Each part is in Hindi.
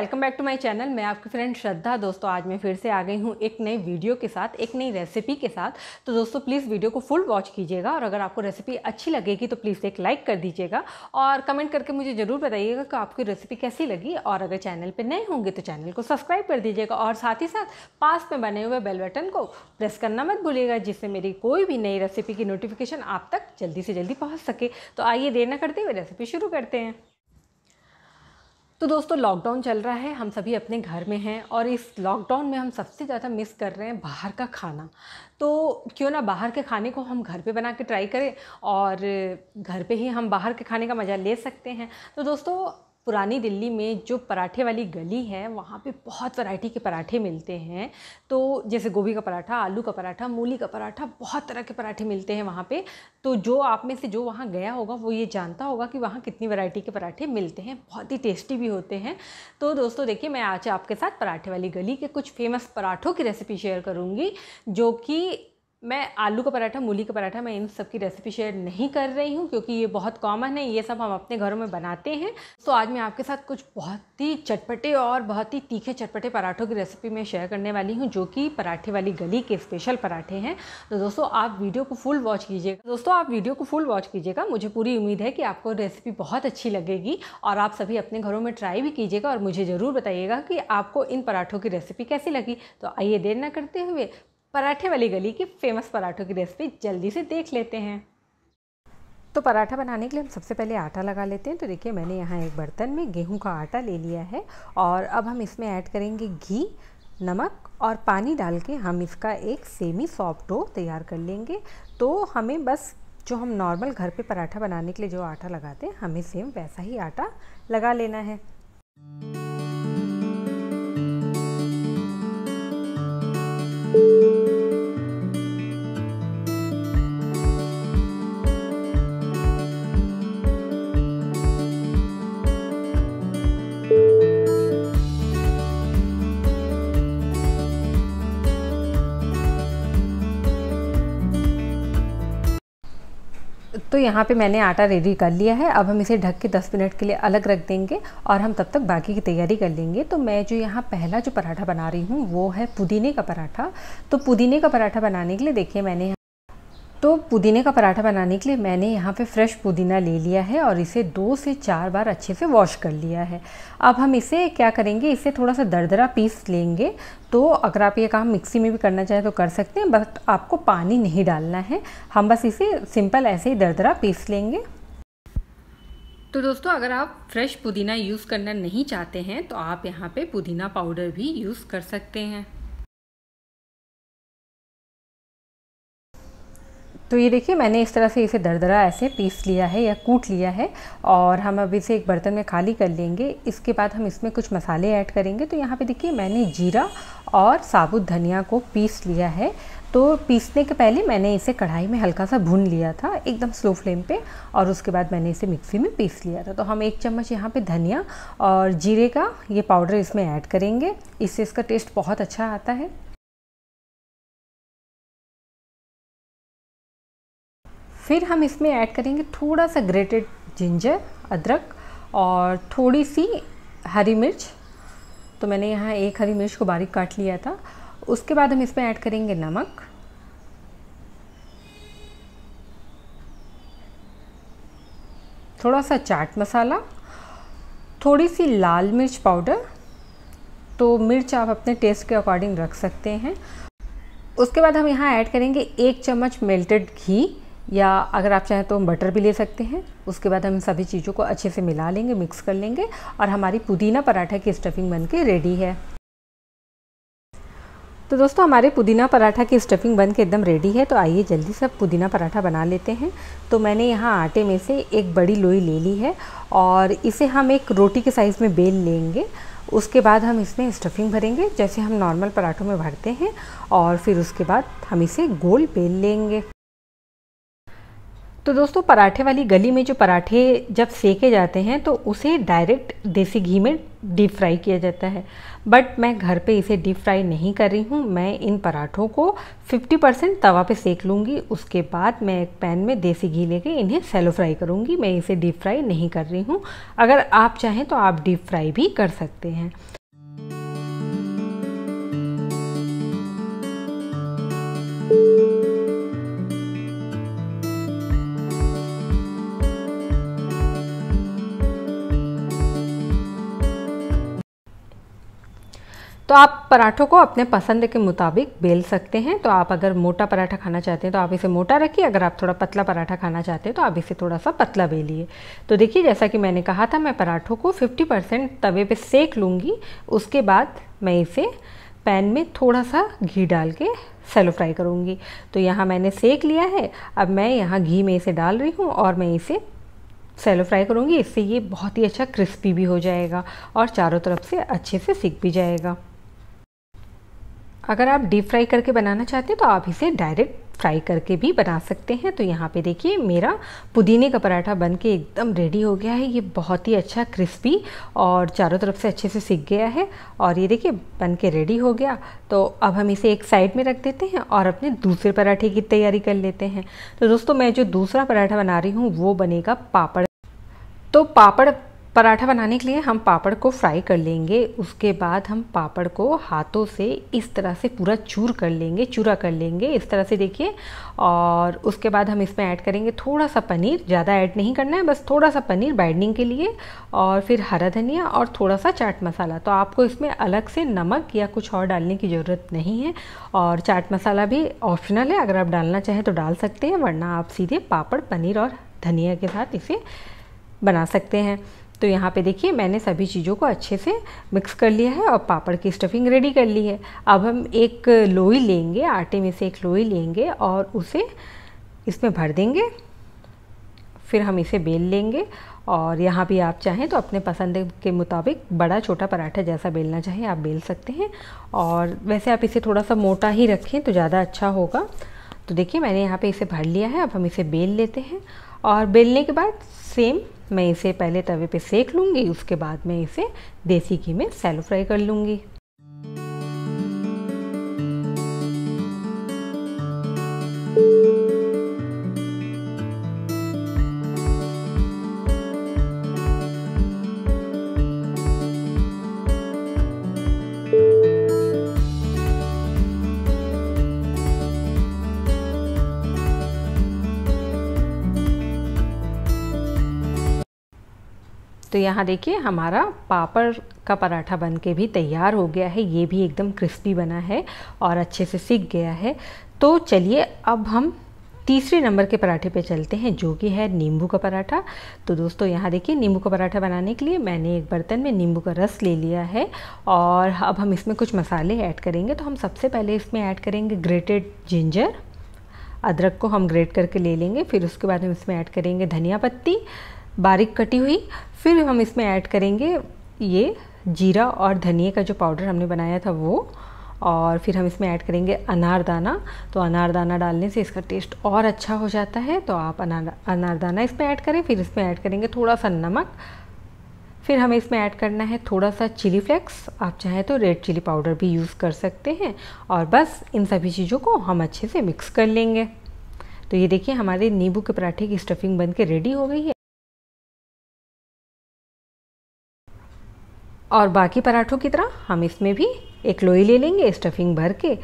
Welcome back to my channel मैं आपकी फ्रेंड श्रद्धा दोस्तों आज मैं फिर से आ गई हूँ एक नई वीडियो के साथ एक नई रेसिपी के साथ तो दोस्तों प्लीज़ वीडियो को फुल वॉच कीजिएगा और अगर आपको रेसिपी अच्छी लगेगी तो प्लीज़ एक लाइक कर दीजिएगा और कमेंट करके मुझे ज़रूर बताइएगा कि आपकी रेसिपी कैसी लगी और अगर चैनल पर नए होंगे तो चैनल को सब्सक्राइब कर दीजिएगा और साथ ही साथ पास में बने हुए बेल बटन को प्रेस करना मत भूलिएगा जिससे मेरी कोई भी नई रेसिपी की नोटिफिकेशन आप तक जल्दी से जल्दी पहुँच सके तो आइए देर न करते हुए रेसिपी शुरू करते हैं तो दोस्तों लॉकडाउन चल रहा है हम सभी अपने घर में हैं और इस लॉकडाउन में हम सबसे ज़्यादा मिस कर रहे हैं बाहर का खाना तो क्यों ना बाहर के खाने को हम घर पे बना के ट्राई करें और घर पे ही हम बाहर के खाने का मज़ा ले सकते हैं तो दोस्तों पुरानी दिल्ली में जो पराठे वाली गली है वहाँ पे बहुत वैरायटी के पराठे मिलते हैं तो जैसे गोभी का पराठा आलू का पराठा मूली का पराठा बहुत तरह के पराठे मिलते हैं वहाँ पे तो जो आप में से जो वहाँ गया होगा वो ये जानता होगा कि वहाँ कितनी वैरायटी के पराठे मिलते हैं बहुत ही टेस्टी भी होते हैं तो दोस्तों देखिए मैं आज आपके साथ पराठे वाली गली के कुछ फेमस पराठों की रेसिपी शेयर करूँगी जो कि मैं आलू का पराठा मूली का पराठा मैं इन सब की रेसिपी शेयर नहीं कर रही हूँ क्योंकि ये बहुत कॉमन है ये सब हम अपने घरों में बनाते हैं तो आज मैं आपके साथ कुछ बहुत ही चटपटे और बहुत ही तीखे चटपटे पराठों की रेसिपी मैं शेयर करने वाली हूँ जो कि पराठे वाली गली के स्पेशल पराठे हैं तो दोस्तों आप वीडियो को फुल वॉच कीजिएगा दोस्तों आप वीडियो को फुल वॉच कीजिएगा मुझे पूरी उम्मीद है कि आपको रेसिपी बहुत अच्छी लगेगी और आप सभी अपने घरों में ट्राई भी कीजिएगा और मुझे ज़रूर बताइएगा कि आपको इन पराठों की रेसिपी कैसी लगी तो आइए देर ना करते हुए पराठे वाली गली की फेमस पराठों की रेसिपी जल्दी से देख लेते हैं तो पराठा बनाने के लिए हम सबसे पहले आटा लगा लेते हैं तो देखिए मैंने यहाँ एक बर्तन में गेहूं का आटा ले लिया है और अब हम इसमें ऐड करेंगे घी नमक और पानी डाल के हम इसका एक सेमी सॉफ्ट डो तैयार कर लेंगे तो हमें बस जो हम नॉर्मल घर पे पराठा बनाने के लिए जो आटा लगाते हैं हमें सेम वैसा ही आटा लगा लेना है Thank you. तो यहाँ पे मैंने आटा रेडी कर लिया है अब हम इसे ढक के 10 मिनट के लिए अलग रख देंगे और हम तब तक बाकी की तैयारी कर लेंगे तो मैं जो यहाँ पहला जो पराठा बना रही हूँ वो है पुदीने का पराठा तो पुदीने का पराठा बनाने के लिए देखिए मैंने तो पुदीने का पराठा बनाने के लिए मैंने यहाँ पे फ्रेश पुदीना ले लिया है और इसे दो से चार बार अच्छे से वॉश कर लिया है अब हम इसे क्या करेंगे इसे थोड़ा सा दरदरा पीस लेंगे तो अगर आप ये काम मिक्सी में भी करना चाहें तो कर सकते हैं बट आपको पानी नहीं डालना है हम बस इसे सिंपल ऐसे ही दरदरा पीस लेंगे तो दोस्तों अगर आप फ्रेश पुदीना यूज़ करना नहीं चाहते हैं तो आप यहाँ पे पुदीना पाउडर भी यूज़ कर सकते हैं तो ये देखिए मैंने इस तरह से इसे दरदरा ऐसे पीस लिया है या कूट लिया है और हम अब इसे एक बर्तन में खाली कर लेंगे इसके बाद हम इसमें कुछ मसाले ऐड करेंगे तो यहाँ पे देखिए मैंने जीरा और साबुत धनिया को पीस लिया है तो पीसने के पहले मैंने इसे कढ़ाई में हल्का सा भून लिया था एकदम स्लो फ्लेम पे और उसके बाद मैंने इसे मिक्सी में पीस लिया था तो हम एक चम्मच यहाँ पे धनिया और जीरे का ये पाउडर इसमें ऐड करेंगे इससे इसका टेस्ट बहुत अच्छा आता है फिर हम इसमें ऐड करेंगे थोड़ा सा ग्रेटेड जिंजर अदरक और थोड़ी सी हरी मिर्च तो मैंने यहाँ एक हरी मिर्च को बारीक काट लिया था उसके बाद हम इसमें ऐड करेंगे नमक थोड़ा सा चाट मसाला थोड़ी सी लाल मिर्च पाउडर तो मिर्च आप अपने टेस्ट के अकॉर्डिंग रख सकते हैं उसके बाद हम यहाँ ऐड करेंगे एक चम्मच मेल्टेड घी या अगर आप चाहें तो हम बटर भी ले सकते हैं उसके बाद हम सभी चीज़ों को अच्छे से मिला लेंगे मिक्स कर लेंगे और हमारी पुदीना पराठा की स्टफिंग बन के रेडी है तो दोस्तों हमारे पुदीना पराठा की स्टफिंग बन के एकदम रेडी है तो आइए जल्दी से पुदीना पराठा बना लेते हैं तो मैंने यहाँ आटे में से एक बड़ी लोई ले ली है और इसे हम एक रोटी के साइज़ में बेल लेंगे उसके बाद हम इसमें स्टफिंग भरेंगे जैसे हम नॉर्मल पराठों में भरते हैं और फिर उसके बाद हम इसे गोल बेल लेंगे तो दोस्तों पराठे वाली गली में जो पराठे जब सेके जाते हैं तो उसे डायरेक्ट देसी घी में डीप फ्राई किया जाता है बट मैं घर पे इसे डीप फ्राई नहीं कर रही हूँ मैं इन पराठों को 50 परसेंट तवा पे सेक लूँगी उसके बाद मैं एक पैन में देसी घी लेके इन्हें सेलो फ्राई करूँगी मैं इसे डीप फ्राई नहीं कर रही हूँ अगर आप चाहें तो आप डीप फ्राई भी कर सकते हैं तो आप पराठों को अपने पसंद के मुताबिक बेल सकते हैं तो आप अगर मोटा पराठा खाना चाहते हैं तो आप इसे मोटा रखिए अगर आप थोड़ा पतला पराठा खाना चाहते हैं तो आप इसे थोड़ा सा पतला बेलिए तो देखिए जैसा कि मैंने कहा था मैं पराठों को 50 परसेंट तवे पे सेक लूँगी उसके बाद मैं इसे पैन में थोड़ा सा घी डाल के सेलो फ्राई करूँगी तो यहाँ मैंने सेक लिया है अब मैं यहाँ घी में इसे डाल रही हूँ और मैं इसे सेलो फ्राई करूँगी इससे ये बहुत ही अच्छा क्रिस्पी भी हो जाएगा और चारों तरफ से अच्छे से सीख भी जाएगा अगर आप डीप फ्राई करके बनाना चाहते हैं तो आप इसे डायरेक्ट फ्राई करके भी बना सकते हैं तो यहाँ पे देखिए मेरा पुदीने का पराठा बन के एकदम रेडी हो गया है ये बहुत ही अच्छा क्रिस्पी और चारों तरफ से अच्छे से सीख गया है और ये देखिए बन के रेडी हो गया तो अब हम इसे एक साइड में रख देते हैं और अपने दूसरे पराठे की तैयारी कर लेते हैं तो दोस्तों मैं जो दूसरा पराठा बना रही हूँ वो बनेगा पापड़ तो पापड़ पराठा बनाने के लिए हम पापड़ को फ्राई कर लेंगे उसके बाद हम पापड़ को हाथों से इस तरह से पूरा चूर कर लेंगे चूरा कर लेंगे इस तरह से देखिए और उसके बाद हम इसमें ऐड करेंगे थोड़ा सा पनीर ज़्यादा ऐड नहीं करना है बस थोड़ा सा पनीर बाइडनिंग के लिए और फिर हरा धनिया और थोड़ा सा चाट मसाला तो आपको इसमें अलग से नमक या कुछ और डालने की ज़रूरत नहीं है और चाट मसाला भी ऑप्शनल है अगर आप डालना चाहें तो डाल सकते हैं वरना आप सीधे पापड़ पनीर और धनिया के साथ इसे बना सकते हैं तो यहाँ पे देखिए मैंने सभी चीज़ों को अच्छे से मिक्स कर लिया है और पापड़ की स्टफिंग रेडी कर ली है अब हम एक लोई लेंगे आटे में से एक लोई लेंगे और उसे इसमें भर देंगे फिर हम इसे बेल लेंगे और यहाँ भी आप चाहें तो अपने पसंद के मुताबिक बड़ा छोटा पराठा जैसा बेलना चाहें आप बेल सकते हैं और वैसे आप इसे थोड़ा सा मोटा ही रखें तो ज़्यादा अच्छा होगा तो देखिए मैंने यहाँ पे इसे भर लिया है अब हम इसे बेल लेते हैं और बेलने के बाद सेम मैं इसे पहले तवे पे सेक लूँगी उसके बाद मैं इसे देसी घी में सैलो फ्राई कर लूँगी तो यहाँ देखिए हमारा पापड़ का पराठा बन के भी तैयार हो गया है ये भी एकदम क्रिस्पी बना है और अच्छे से सीख गया है तो चलिए अब हम तीसरे नंबर के पराठे पे चलते हैं जो कि है नींबू का पराठा तो दोस्तों यहाँ देखिए नींबू का पराठा बनाने के लिए मैंने एक बर्तन में नींबू का रस ले लिया है और अब हम इसमें कुछ मसाले ऐड करेंगे तो हम सबसे पहले इसमें ऐड करेंगे ग्रेटेड जिंजर अदरक को हम ग्रेट करके ले लेंगे फिर उसके बाद हम इसमें ऐड करेंगे धनिया पत्ती बारीक कटी हुई फिर हम इसमें ऐड करेंगे ये जीरा और धनिए का जो पाउडर हमने बनाया था वो और फिर हम इसमें ऐड करेंगे अनारदाना तो अनारदाना डालने से इसका टेस्ट और अच्छा हो जाता है तो आप अनार अनारदाना इसमें ऐड करें फिर इसमें ऐड करेंगे थोड़ा सा नमक फिर हमें इसमें ऐड करना है थोड़ा सा चिली फ्लेक्स आप चाहें तो रेड चिली पाउडर भी यूज़ कर सकते हैं और बस इन सभी चीज़ों को हम अच्छे से मिक्स कर लेंगे तो ये देखिए हमारे नींबू के पराठे की स्टफिंग बन के रेडी हो गई है और बाकी पराठों की तरह हम इसमें भी एक लोई ले लेंगे स्टफिंग भर के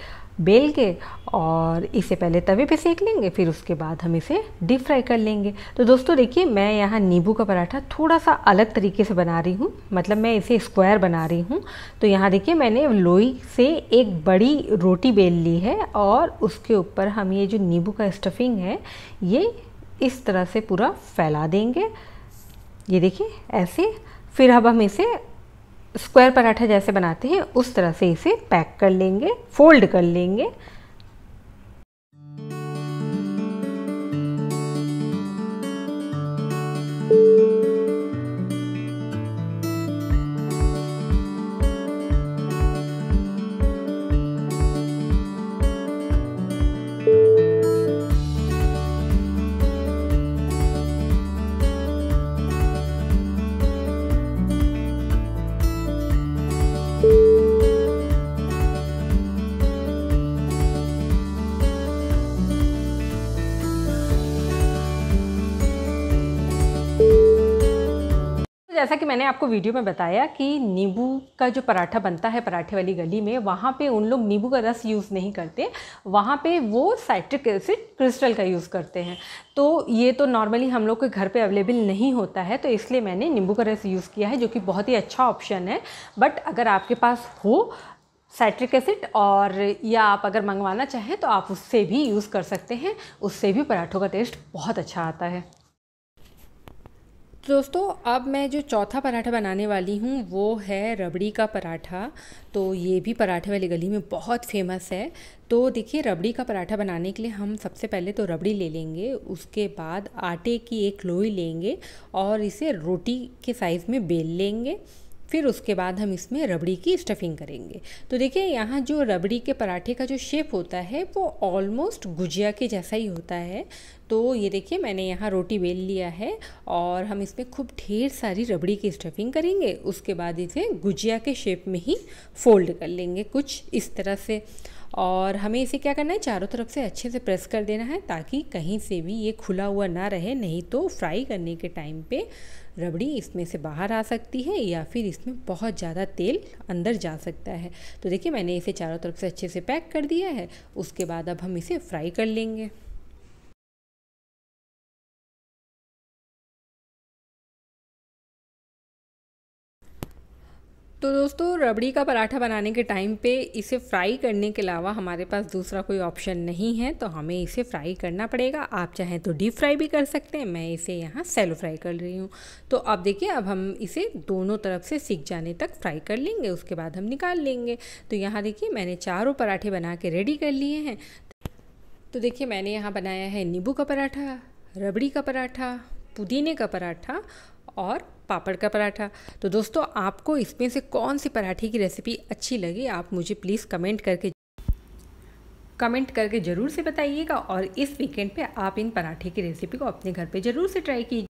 बेल के और इसे पहले तवे पे सेक लेंगे फिर उसके बाद हम इसे डीप फ्राई कर लेंगे तो दोस्तों देखिए मैं यहाँ नींबू का पराठा थोड़ा सा अलग तरीके से बना रही हूँ मतलब मैं इसे स्क्वायर बना रही हूँ तो यहाँ देखिए मैंने लोई से एक बड़ी रोटी बेल ली है और उसके ऊपर हम ये जो नींबू का स्टफिंग है ये इस तरह से पूरा फैला देंगे ये देखिए ऐसे फिर अब हम इसे स्क्वायर पराठा जैसे बनाते हैं उस तरह से इसे पैक कर लेंगे फोल्ड कर लेंगे जैसा कि मैंने आपको वीडियो में बताया कि नींबू का जो पराठा बनता है पराठे वाली गली में वहाँ पे उन लोग नींबू का रस यूज़ नहीं करते वहाँ पे वो साइट्रिक एसिड क्रिस्टल का यूज़ करते हैं तो ये तो नॉर्मली हम लोग के घर पे अवेलेबल नहीं होता है तो इसलिए मैंने नींबू का रस यूज़ किया है जो कि बहुत ही अच्छा ऑप्शन है बट अगर आपके पास हो साइट्रिक एसिड और या आप अगर मंगवाना चाहें तो आप उससे भी यूज़ कर सकते हैं उससे भी पराठों का टेस्ट बहुत अच्छा आता है दोस्तों अब मैं जो चौथा पराठा बनाने वाली हूँ वो है रबड़ी का पराठा तो ये भी पराठे वाली गली में बहुत फेमस है तो देखिए रबड़ी का पराठा बनाने के लिए हम सबसे पहले तो रबड़ी ले लेंगे उसके बाद आटे की एक लोई लेंगे और इसे रोटी के साइज़ में बेल लेंगे फिर उसके बाद हम इसमें रबड़ी की स्टफिंग करेंगे तो देखिए यहाँ जो रबड़ी के पराठे का जो शेप होता है वो ऑलमोस्ट गुजिया के जैसा ही होता है तो ये देखिए मैंने यहाँ रोटी बेल लिया है और हम इसमें खूब ढेर सारी रबड़ी की स्टफिंग करेंगे उसके बाद इसे गुजिया के शेप में ही फोल्ड कर लेंगे कुछ इस तरह से और हमें इसे क्या करना है चारों तरफ से अच्छे से प्रेस कर देना है ताकि कहीं से भी ये खुला हुआ ना रहे नहीं तो फ्राई करने के टाइम पर रबड़ी इसमें से बाहर आ सकती है या फिर इसमें बहुत ज़्यादा तेल अंदर जा सकता है तो देखिए मैंने इसे चारों तरफ से अच्छे से पैक कर दिया है उसके बाद अब हम इसे फ्राई कर लेंगे तो दोस्तों रबड़ी का पराठा बनाने के टाइम पे इसे फ्राई करने के अलावा हमारे पास दूसरा कोई ऑप्शन नहीं है तो हमें इसे फ्राई करना पड़ेगा आप चाहें तो डीप फ्राई भी कर सकते हैं मैं इसे यहाँ सेलो फ्राई कर रही हूँ तो अब देखिए अब हम इसे दोनों तरफ से सीख जाने तक फ्राई कर लेंगे उसके बाद हम निकाल लेंगे तो यहाँ देखिए मैंने चारों पराठे बना के रेडी कर लिए हैं तो देखिए मैंने यहाँ बनाया है नींबू का पराठा रबड़ी का पराठा पुदीने का पराठा और पापड़ का पराठा तो दोस्तों आपको इसमें से कौन सी पराठे की रेसिपी अच्छी लगी आप मुझे प्लीज़ कमेंट करके कमेंट करके ज़रूर से बताइएगा और इस वीकेंड पे आप इन पराठे की रेसिपी को अपने घर पे ज़रूर से ट्राई कीजिए